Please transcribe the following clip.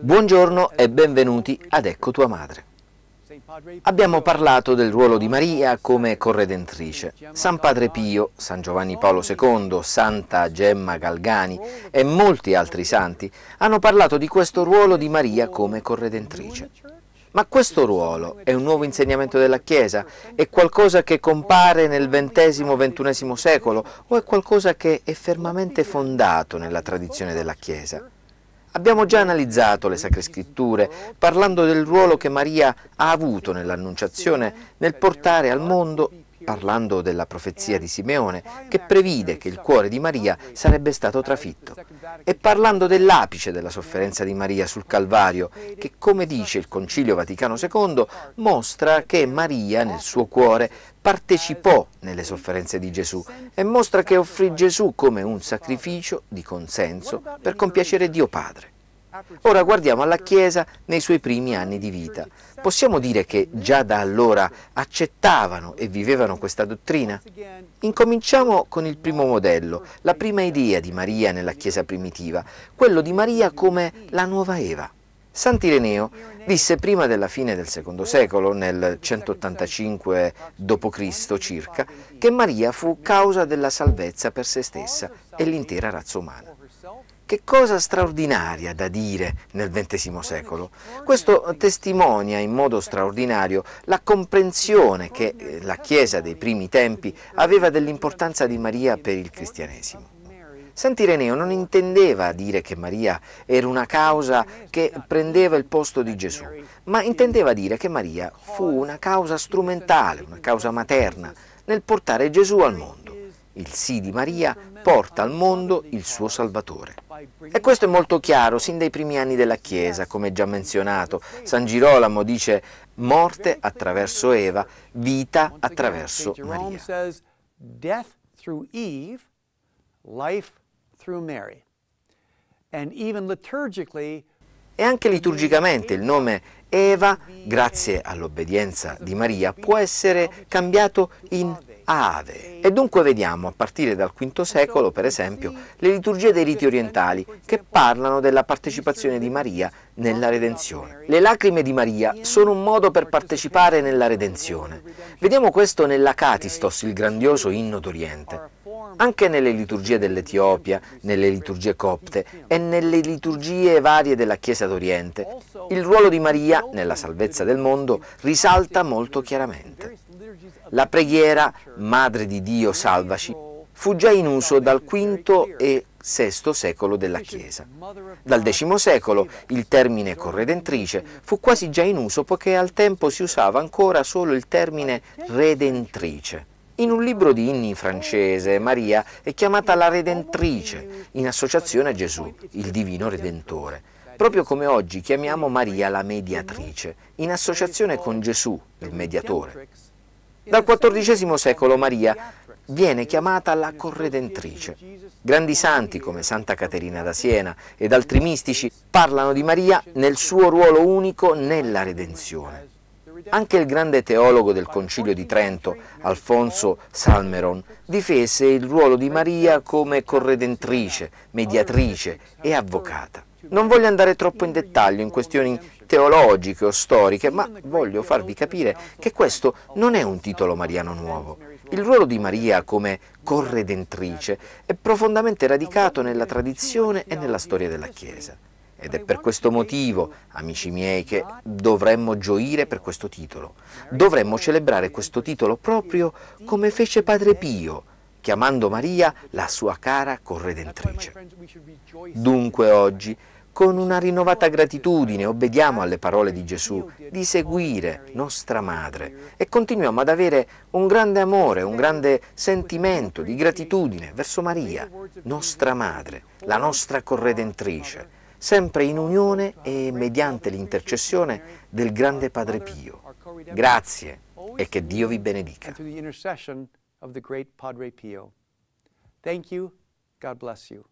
Buongiorno e benvenuti ad Ecco tua madre. Abbiamo parlato del ruolo di Maria come corredentrice. San Padre Pio, San Giovanni Paolo II, Santa Gemma Galgani e molti altri santi hanno parlato di questo ruolo di Maria come corredentrice. Ma questo ruolo è un nuovo insegnamento della Chiesa? È qualcosa che compare nel XX-XXI secolo o è qualcosa che è fermamente fondato nella tradizione della Chiesa? Abbiamo già analizzato le Sacre Scritture parlando del ruolo che Maria ha avuto nell'Annunciazione nel portare al mondo parlando della profezia di Simeone, che previde che il cuore di Maria sarebbe stato trafitto, e parlando dell'apice della sofferenza di Maria sul Calvario, che come dice il Concilio Vaticano II, mostra che Maria nel suo cuore partecipò nelle sofferenze di Gesù e mostra che offrì Gesù come un sacrificio di consenso per compiacere Dio Padre. Ora guardiamo alla Chiesa nei suoi primi anni di vita. Possiamo dire che già da allora accettavano e vivevano questa dottrina? Incominciamo con il primo modello, la prima idea di Maria nella Chiesa primitiva, quello di Maria come la nuova Eva. Sant'Ireneo visse prima della fine del secondo secolo, nel 185 d.C. circa, che Maria fu causa della salvezza per se stessa e l'intera razza umana. Che cosa straordinaria da dire nel XX secolo. Questo testimonia in modo straordinario la comprensione che eh, la Chiesa dei primi tempi aveva dell'importanza di Maria per il cristianesimo. Sant'Ireneo non intendeva dire che Maria era una causa che prendeva il posto di Gesù, ma intendeva dire che Maria fu una causa strumentale, una causa materna nel portare Gesù al mondo il sì di Maria porta al mondo il suo Salvatore. E questo è molto chiaro sin dai primi anni della Chiesa, come già menzionato. San Girolamo dice morte attraverso Eva, vita attraverso Maria. E anche liturgicamente il nome Eva, grazie all'obbedienza di Maria, può essere cambiato in Ave. E dunque vediamo, a partire dal V secolo, per esempio, le liturgie dei riti orientali che parlano della partecipazione di Maria nella redenzione. Le lacrime di Maria sono un modo per partecipare nella redenzione. Vediamo questo nella Catistos, il grandioso inno d'Oriente. Anche nelle liturgie dell'Etiopia, nelle liturgie copte e nelle liturgie varie della Chiesa d'Oriente, il ruolo di Maria nella salvezza del mondo risalta molto chiaramente. La preghiera Madre di Dio salvaci fu già in uso dal V e VI secolo della Chiesa. Dal X secolo il termine corredentrice fu quasi già in uso poiché al tempo si usava ancora solo il termine redentrice. In un libro di inni francese Maria è chiamata la Redentrice in associazione a Gesù, il divino Redentore, proprio come oggi chiamiamo Maria la Mediatrice in associazione con Gesù, il Mediatore. Dal XIV secolo Maria viene chiamata la corredentrice. Grandi santi come Santa Caterina da Siena ed altri mistici parlano di Maria nel suo ruolo unico nella redenzione. Anche il grande teologo del Concilio di Trento, Alfonso Salmeron, difese il ruolo di Maria come corredentrice, mediatrice e avvocata. Non voglio andare troppo in dettaglio in questioni teologiche o storiche, ma voglio farvi capire che questo non è un titolo mariano nuovo. Il ruolo di Maria come corredentrice è profondamente radicato nella tradizione e nella storia della Chiesa. Ed è per questo motivo, amici miei, che dovremmo gioire per questo titolo. Dovremmo celebrare questo titolo proprio come fece Padre Pio, chiamando Maria la sua cara corredentrice. Dunque oggi con una rinnovata gratitudine obbediamo alle parole di Gesù di seguire nostra madre e continuiamo ad avere un grande amore, un grande sentimento di gratitudine verso Maria, nostra madre, la nostra corredentrice, sempre in unione e mediante l'intercessione del grande Padre Pio. Grazie e che Dio vi benedica. Thank you. God bless you.